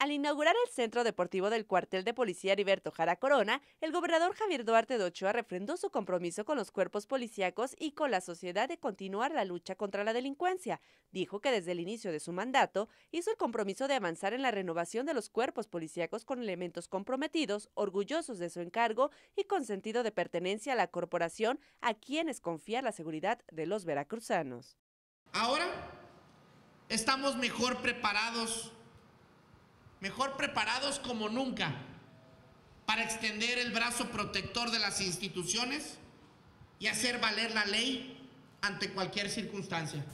Al inaugurar el Centro Deportivo del Cuartel de Policía Heriberto Jara Corona, el gobernador Javier Duarte de Ochoa refrendó su compromiso con los cuerpos policíacos y con la sociedad de continuar la lucha contra la delincuencia. Dijo que desde el inicio de su mandato hizo el compromiso de avanzar en la renovación de los cuerpos policíacos con elementos comprometidos, orgullosos de su encargo y con sentido de pertenencia a la corporación a quienes confía la seguridad de los veracruzanos. Ahora estamos mejor preparados mejor preparados como nunca para extender el brazo protector de las instituciones y hacer valer la ley ante cualquier circunstancia.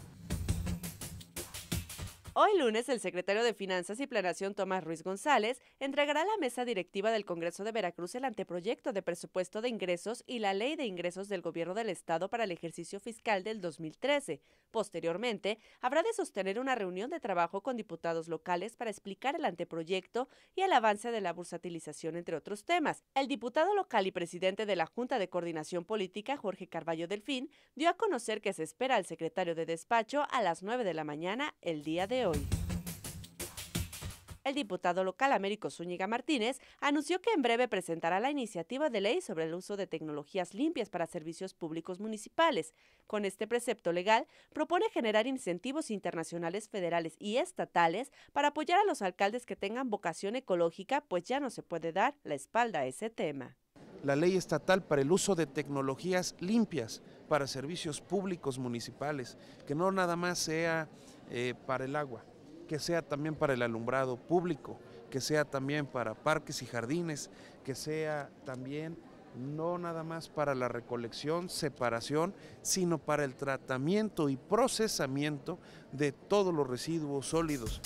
Hoy lunes, el secretario de Finanzas y Planación Tomás Ruiz González entregará a la mesa directiva del Congreso de Veracruz el anteproyecto de presupuesto de ingresos y la ley de ingresos del Gobierno del Estado para el ejercicio fiscal del 2013. Posteriormente, habrá de sostener una reunión de trabajo con diputados locales para explicar el anteproyecto y el avance de la bursatilización, entre otros temas. El diputado local y presidente de la Junta de Coordinación Política, Jorge Carballo Delfín, dio a conocer que se espera al secretario de despacho a las 9 de la mañana el día de hoy. El diputado local Américo Zúñiga Martínez anunció que en breve presentará la iniciativa de ley sobre el uso de tecnologías limpias para servicios públicos municipales. Con este precepto legal, propone generar incentivos internacionales federales y estatales para apoyar a los alcaldes que tengan vocación ecológica, pues ya no se puede dar la espalda a ese tema la ley estatal para el uso de tecnologías limpias para servicios públicos municipales, que no nada más sea eh, para el agua, que sea también para el alumbrado público, que sea también para parques y jardines, que sea también no nada más para la recolección, separación, sino para el tratamiento y procesamiento de todos los residuos sólidos.